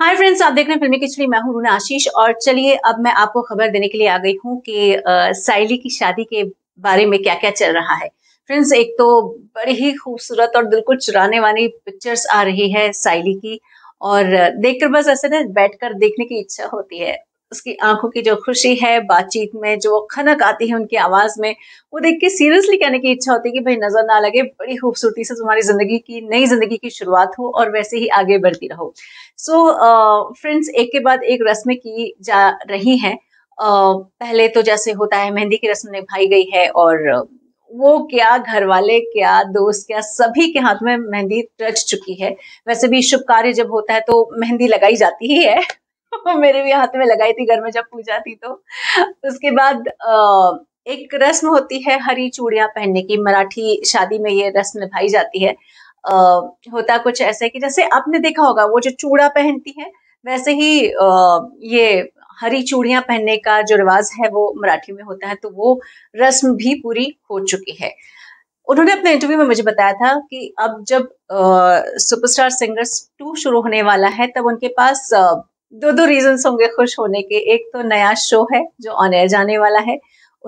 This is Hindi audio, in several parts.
हाय फ्रेंड्स आप देख रहे हैं फिल्मी किचड़ी मैं हूं रूना आशीष और चलिए अब मैं आपको खबर देने के लिए आ गई हूं कि साइली की शादी के बारे में क्या क्या चल रहा है फ्रेंड्स एक तो बड़ी ही खूबसूरत और दिल को चुराने वाली पिक्चर्स आ रही है साइली की और देखकर बस ऐसे ना बैठकर देखने की इच्छा होती है उसकी आंखों की जो खुशी है बातचीत में जो खनक आती है उनकी आवाज़ में वो देख के सीरियसली कहने की इच्छा होती है कि भाई नज़र ना लगे बड़ी खूबसूरती से तुम्हारी ज़िंदगी की नई ज़िंदगी की शुरुआत हो और वैसे ही आगे बढ़ती रहो सो so, फ्रेंड्स uh, एक के बाद एक रस्में की जा रही हैं uh, पहले तो जैसे होता है मेहंदी की रस्म निभाई गई है और वो क्या घर वाले क्या दोस्त क्या सभी के हाथ में मेहंदी रच चुकी है वैसे भी शुभ कार्य जब होता है तो मेहंदी लगाई जाती ही है मेरे भी हाथ में लगाई थी घर में जब पूजा थी तो उसके बाद एक रस्म होती है हरी चूड़ियां पहनने की मराठी शादी में ये रस्म निभाई जाती है होता कुछ ऐसे कि जैसे आपने देखा होगा वो जो चूड़ा पहनती है वैसे ही ये हरी चूड़ियां पहनने का जो रिवाज है वो मराठी में होता है तो वो रस्म भी पूरी हो चुकी है उन्होंने अपने इंटरव्यू में मुझे बताया था कि अब जब सुपरस्टार सिंगर्स टू शुरू होने वाला है तब उनके पास आ, दो दो रीजन होंगे खुश होने के एक तो नया शो है जो ऑन एयर जाने वाला है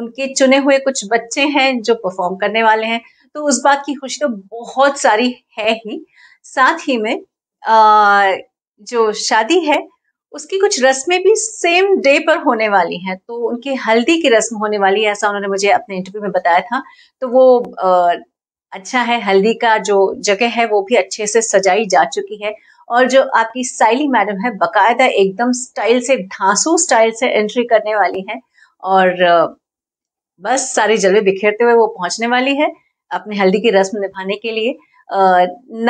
उनके चुने हुए कुछ बच्चे हैं जो परफॉर्म करने वाले हैं तो उस बात की खुशी तो बहुत सारी है ही साथ ही में आ, जो शादी है उसकी कुछ रस्में भी सेम डे पर होने वाली हैं तो उनकी हल्दी की रस्म होने वाली है ऐसा उन्होंने मुझे अपने इंटरव्यू में बताया था तो वो आ, अच्छा है हल्दी का जो जगह है वो भी अच्छे से सजाई जा चुकी है और जो आपकी साइली मैडम है बकायदा एकदम स्टाइल से धांसू स्टाइल से एंट्री करने वाली हैं और बस सारे जलवे बिखेरते हुए वो पहुंचने वाली है अपने हल्दी की रस्म निभाने के लिए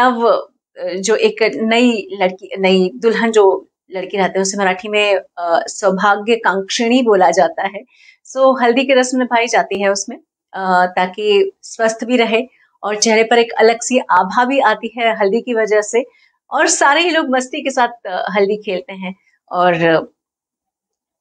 नव जो एक नई लड़की नई दुल्हन जो लड़की रहते हैं उसे मराठी में सौभाग्य कांक्षिणी बोला जाता है सो हल्दी की रस्म निभाई जाती है उसमें ताकि स्वस्थ भी रहे और चेहरे पर एक अलग सी आभा भी आती है हल्दी की वजह से और सारे ही लोग मस्ती के साथ हल्दी खेलते हैं और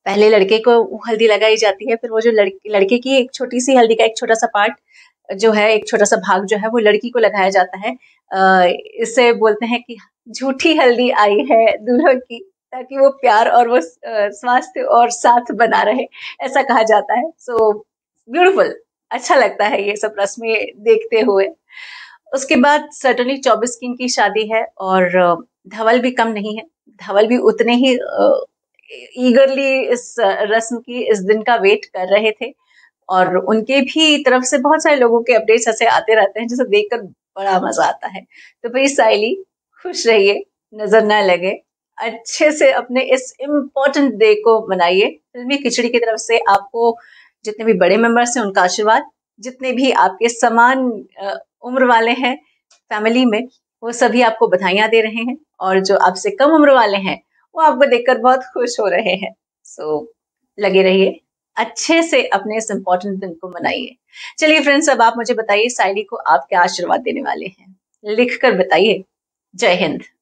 पहले लड़के को हल्दी लगाई जाती है फिर वो जो लड़के लड़के की एक छोटी सी हल्दी का एक छोटा सा पार्ट जो है एक छोटा सा भाग जो है वो लड़की को लगाया जाता है अः इससे बोलते हैं कि झूठी हल्दी आई है दूल्हों की ताकि वो प्यार और वो स्वास्थ्य और साथ बना रहे ऐसा कहा जाता है सो so, ब्यूटिफुल अच्छा लगता है ये सब रस्में देखते हुए उसके बाद सटनली चौबीस किंग की शादी है और धवल भी कम नहीं है धवल भी उतने ही ईगरली इस रस्म की इस दिन का वेट कर रहे थे और उनके भी तरफ से बहुत सारे लोगों के अपडेट्स ऐसे आते रहते हैं जिसे देखकर बड़ा मजा आता है तो भाई साइली खुश रहिए नजर ना लगे अच्छे से अपने इस इम्पोर्टेंट डे को मनाइए फिल्मी खिचड़ी की तरफ से आपको जितने भी बड़े मेंबर्स हैं उनका आशीर्वाद जितने भी आपके समान उम्र वाले हैं फैमिली में वो सभी आपको बधाइयाँ दे रहे हैं और जो आपसे कम उम्र वाले हैं वो आपको देखकर बहुत खुश हो रहे हैं सो so, लगे रहिए अच्छे से अपने इस इम्पोर्टेंट दिन को मनाइए चलिए फ्रेंड्स अब आप मुझे बताइए साइली को आप क्या आशीर्वाद देने वाले हैं लिख कर बताइए जय हिंद